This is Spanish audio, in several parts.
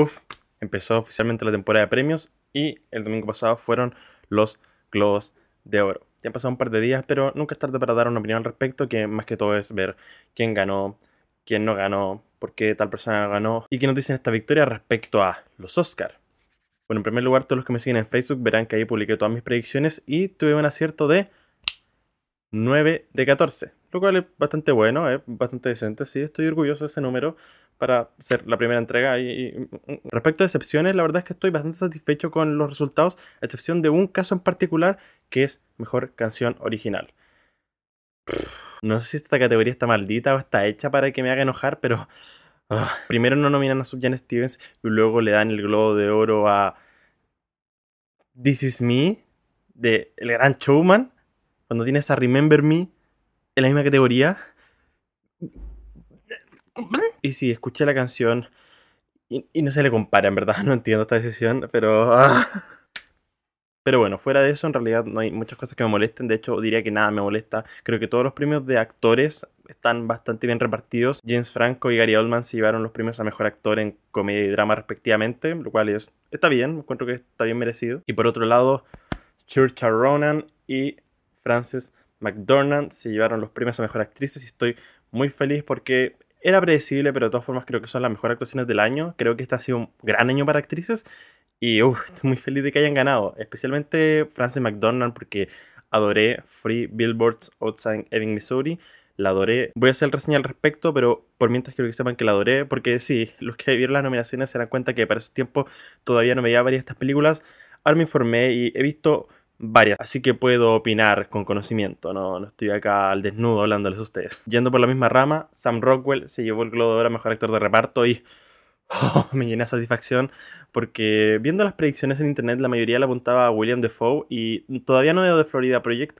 Uf, empezó oficialmente la temporada de premios y el domingo pasado fueron los Globos de Oro. Ya han pasado un par de días, pero nunca es tarde para dar una opinión al respecto, que más que todo es ver quién ganó, quién no ganó, por qué tal persona ganó y qué nos dicen esta victoria respecto a los Oscar. Bueno, en primer lugar, todos los que me siguen en Facebook verán que ahí publiqué todas mis predicciones y tuve un acierto de 9 de 14, lo cual es bastante bueno, es bastante decente, sí, estoy orgulloso de ese número, para ser la primera entrega. Y, mm, mm, respecto a excepciones, la verdad es que estoy bastante satisfecho con los resultados, a excepción de un caso en particular que es mejor canción original. No sé si esta categoría está maldita o está hecha para que me haga enojar, pero ah, primero no nominan a Subjan Stevens y luego le dan el globo de oro a This Is Me de El Gran Showman. Cuando tienes a Remember Me en la misma categoría, y si escuché la canción y, no se le compara, en verdad, no entiendo esta decisión, pero... Ah. Pero bueno, fuera de eso, en realidad no hay muchas cosas que me molesten. De hecho, diría que nada me molesta. Creo que todos los premios de actores están bastante bien repartidos. James Franco y Gary Oldman se llevaron los premios a mejor actor en comedia y drama, respectivamente, lo cual es, está bien, me encuentro que está bien merecido. Y por otro lado, Churchill Ronan y Frances McDonald se llevaron los premios a mejor actrices y estoy muy feliz porque era predecible, pero de todas formas creo que son las mejores actuaciones del año. Creo que este ha sido un gran año para actrices. Y estoy muy feliz de que hayan ganado. Especialmente Frances McDonald, porque adoré Free Billboards Outside Ebbing, Missouri. La adoré. Voy a hacer reseña al respecto, pero por mientras quiero que sepan que la adoré, porque sí, los que vieron las nominaciones se dan cuenta que para esos tiempo todavía no veía varias estas películas. Ahora me informé y he visto varias, así que puedo opinar con conocimiento, no, no estoy acá al desnudo hablándoles a ustedes. Yendo por la misma rama, Sam Rockwell se llevó el Globo de Oro a Mejor Actor de Reparto y oh, me llené de satisfacción porque viendo las predicciones en internet la mayoría la apuntaba a William Defoe y todavía no veo de Florida Project,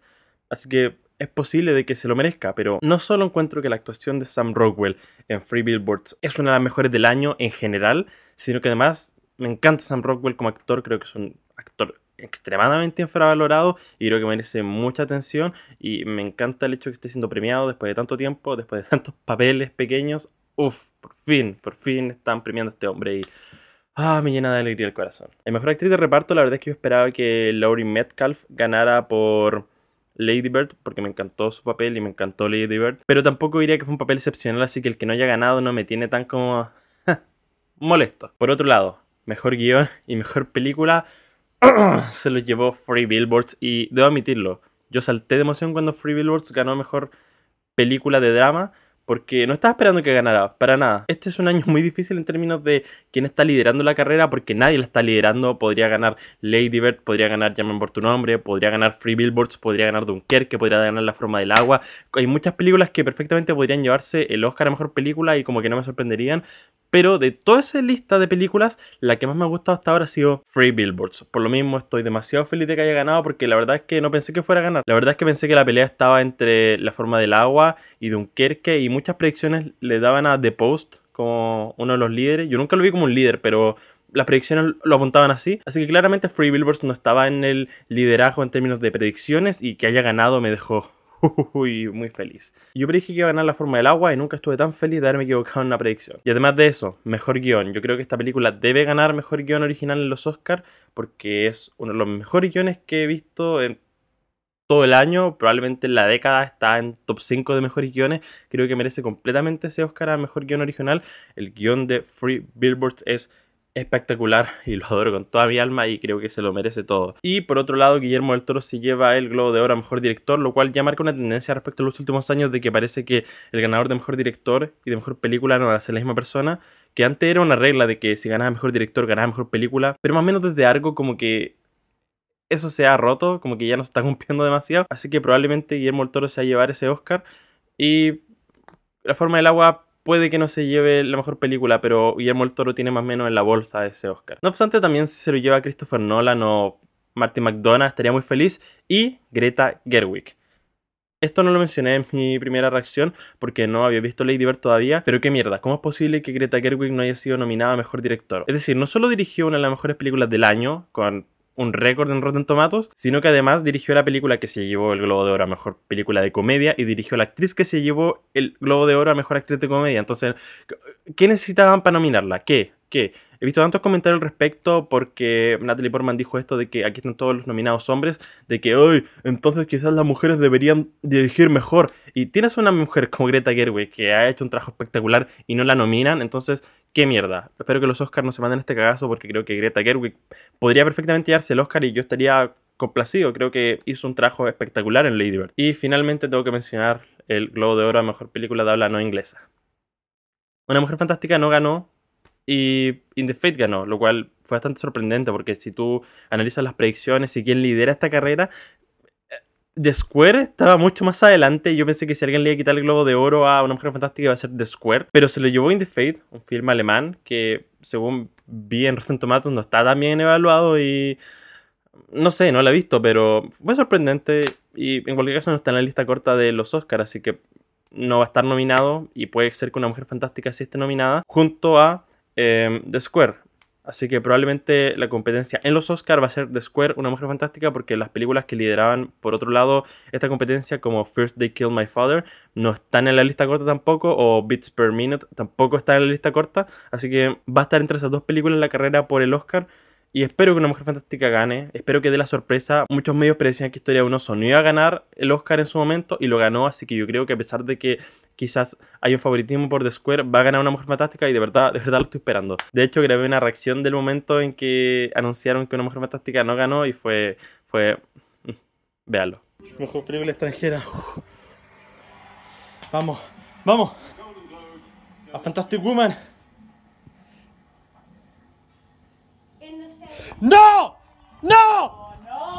así que es posible de que se lo merezca, pero no solo encuentro que la actuación de Sam Rockwell en Free Billboards es una de las mejores del año en general, sino que además me encanta Sam Rockwell como actor, creo que es un actor extremadamente infravalorado y creo que merece mucha atención y me encanta el hecho de que esté siendo premiado después de tanto tiempo, después de tantos papeles pequeños. Uf, por fin, por fin están premiando a este hombre y ah, me llena de alegría el corazón. El mejor actriz de reparto, la verdad es que yo esperaba que Laurie Metcalf ganara por Lady Bird porque me encantó su papel y me encantó Lady Bird, pero tampoco diría que fue un papel excepcional, así que el que no haya ganado no me tiene tan como molesto. Por otro lado, mejor guión y mejor película se los llevó Free Billboards y debo admitirlo, yo salté de emoción cuando Free Billboards ganó mejor película de drama porque no estaba esperando que ganara, para nada. Este es un año muy difícil en términos de quién está liderando la carrera, porque nadie la está liderando. Podría ganar Lady Bird, podría ganar Llamen por tu nombre, podría ganar Free Billboards, podría ganar Dunkerque, podría ganar La forma del agua. Hay muchas películas que perfectamente podrían llevarse el Oscar a mejor película y como que no me sorprenderían, pero de toda esa lista de películas, la que más me ha gustado hasta ahora ha sido Free Billboards. Por lo mismo, estoy demasiado feliz de que haya ganado porque la verdad es que no pensé que fuera a ganar. La verdad es que pensé que la pelea estaba entre La Forma del Agua y Dunkerque y muchas predicciones le daban a The Post como uno de los líderes. Yo nunca lo vi como un líder, pero las predicciones lo apuntaban así. Así que claramente Free Billboards no estaba en el liderazgo en términos de predicciones y que haya ganado me dejó uy, muy feliz. Yo predije que iba a ganar La Forma del Agua y nunca estuve tan feliz de haberme equivocado en una predicción. Y además de eso, mejor guión. Yo creo que esta película debe ganar mejor guión original en los Oscars porque es uno de los mejores guiones que he visto en todo el año. Probablemente en la década está en top 5 de mejores guiones. Creo que merece completamente ese Oscar a mejor guión original. El guión de Free Billboards es espectacular y lo adoro con toda mi alma y creo que se lo merece todo. Y por otro lado, Guillermo del Toro se lleva el Globo de Oro a Mejor Director, lo cual ya marca una tendencia respecto a los últimos años de que parece que el ganador de Mejor Director y de Mejor Película no va a ser la misma persona, que antes era una regla de que si ganaba Mejor Director ganaba Mejor Película, pero más o menos desde algo como que eso se ha roto, como que ya no se está cumpliendo demasiado, así que probablemente Guillermo del Toro se va a llevar ese Oscar y... La forma del agua puede que no se lleve la mejor película, pero Guillermo el Toro tiene más o menos en la bolsa ese Oscar. No obstante, también si se lo lleva Christopher Nolan o Martin mcdonald estaría muy feliz. Y Greta Gerwig. Esto no lo mencioné en mi primera reacción porque no había visto Lady Bird todavía, pero qué mierda, ¿cómo es posible que Greta Gerwig no haya sido nominada a Mejor Director? Es decir, no solo dirigió una de las mejores películas del año, con un récord en Rotten Tomatoes, sino que además dirigió la película que se llevó el Globo de Oro a Mejor Película de Comedia y dirigió a la actriz que se llevó el Globo de Oro a Mejor Actriz de Comedia. Entonces, ¿qué necesitaban para nominarla? ¿Qué? ¿Qué? He visto tantos comentarios al respecto porque Natalie Portman dijo esto de que aquí están todos los nominados hombres, de que hoy entonces quizás las mujeres deberían dirigir mejor. Y tienes una mujer como Greta Gerwig que ha hecho un trabajo espectacular y no la nominan, entonces qué mierda. Espero que los Oscars no se manden este cagazo porque creo que Greta Gerwig podría perfectamente darse el Oscar y yo estaría complacido. Creo que hizo un trabajo espectacular en Lady Bird. Y finalmente tengo que mencionar el Globo de Oro a Mejor Película de Habla No Inglesa. Una Mujer Fantástica no ganó y In the Fate ganó, lo cual fue bastante sorprendente porque si tú analizas las predicciones y quién lidera esta carrera, The Square estaba mucho más adelante. Yo pensé que si alguien le iba a quitar el globo de oro a una mujer fantástica iba a ser The Square. Pero se lo llevó In the Fate, un film alemán que, según vi en Rotten Tomatoes, no está tan bien evaluado y. No sé, no la he visto, pero fue sorprendente. Y en cualquier caso, no está en la lista corta de los Oscars, así que no va a estar nominado. Y puede ser que una mujer fantástica sí esté nominada, junto a The eh, Square. Así que probablemente la competencia en los Oscars va a ser The Square, Una Mujer Fantástica, porque las películas que lideraban, por otro lado, esta competencia, como First They Killed My Father, no están en la lista corta tampoco, o Beats Per Minute tampoco está en la lista corta. Así que va a estar entre esas dos películas en la carrera por el Oscar. Y espero que una mujer fantástica gane. Espero que dé la sorpresa. Muchos medios parecían que Historia 1 sonía a ganar el Oscar en su momento y lo ganó. Así que yo creo que a pesar de que quizás hay un favoritismo por The Square, va a ganar una mujer fantástica y de verdad, de verdad lo estoy esperando. De hecho, grabé una reacción del momento en que anunciaron que una mujer fantástica no ganó y fue. fue. Mm, véalo. Mejor película extranjera. Vamos, vamos. A Fantastic Woman. ¡No! ¡No!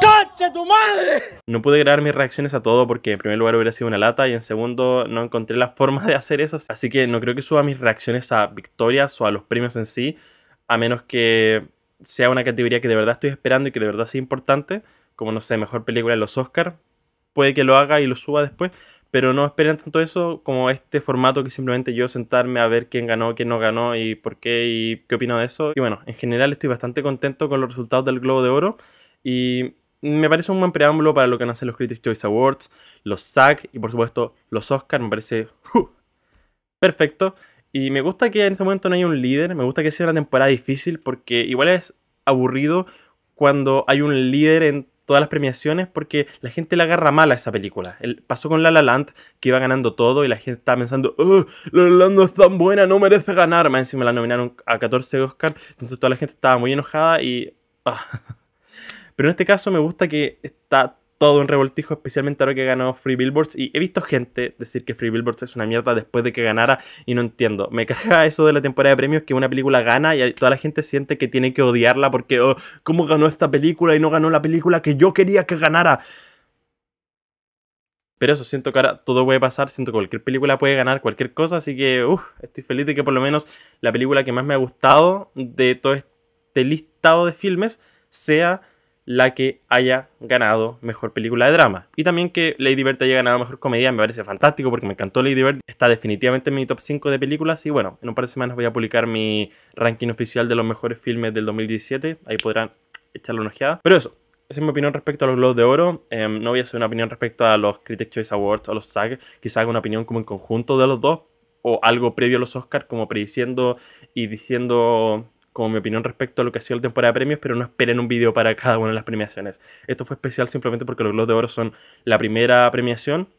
¡Concha tu madre! No pude grabar mis reacciones a todo porque en primer lugar hubiera sido una lata y en segundo no encontré la forma de hacer eso. Así que no creo que suba mis reacciones a victorias o a los premios en sí, a menos que sea una categoría que de verdad estoy esperando y que de verdad sea importante, como no sé, mejor película de los Oscar. Puede que lo haga y lo suba después, pero no esperan tanto eso como este formato que simplemente yo sentarme a ver quién ganó, quién no ganó y por qué y qué opino de eso. Y bueno, en general estoy bastante contento con los resultados del Globo de Oro y me parece un buen preámbulo para lo que van a los Critics Choice Awards, los SAG y por supuesto los Oscars, me parece perfecto. Y me gusta que en este momento no haya un líder, me gusta que sea una temporada difícil porque igual es aburrido cuando hay un líder en todas las premiaciones porque la gente la agarra mala a esa película. El, pasó con La La Land, que iba ganando todo y la gente estaba pensando, La La Land no es tan buena, no merece ganar. Más encima la nominaron a 14 Oscar, entonces toda la gente estaba muy enojada y... Ah. Pero en este caso me gusta que está todo un revoltijo, especialmente ahora que ganó Free Billboards. Y he visto gente decir que Free Billboards es una mierda después de que ganara y no entiendo. Me carga eso de la temporada de premios que una película gana y toda la gente siente que tiene que odiarla porque, oh, ¿cómo ganó esta película y no ganó la película que yo quería que ganara? Pero eso, siento que ahora todo puede pasar, siento que cualquier película puede ganar cualquier cosa, así que uff, estoy feliz de que por lo menos la película que más me ha gustado de todo este listado de filmes sea la que haya ganado mejor película de drama. Y también que Lady Bird haya ganado mejor comedia, me parece fantástico porque me encantó Lady Bird. Está definitivamente en mi top 5 de películas. Y bueno, en un par de semanas voy a publicar mi ranking oficial de los mejores filmes del 2017. Ahí podrán echarle una ojeada. Pero eso, esa es mi opinión respecto a los Globos de Oro. Em, no voy a hacer una opinión respecto a los Critics' Choice Awards o los SAG. Quizá haga una opinión como en conjunto de los dos o algo previo a los Oscars, como prediciendo y diciendo como mi opinión respecto a lo que ha sido la temporada de premios, pero no esperen un video para cada una de las premiaciones. Esto fue especial simplemente porque los Globos de Oro son la primera premiación.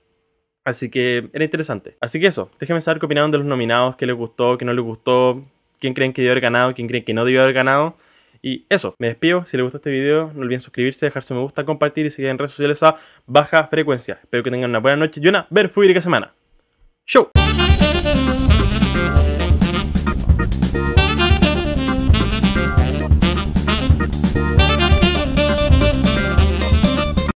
Así que era interesante. Así que eso, déjenme saber qué opinaron de los nominados, qué les gustó, qué no les gustó, quién creen que debió haber ganado, quién creen que no debió haber ganado. Y eso, me despido. Si les gustó este video, no olviden suscribirse, dejar su me gusta, compartir y seguir en redes sociales a baja frecuencia. Espero que tengan una buena noche y una ver verfúrica semana. Chau!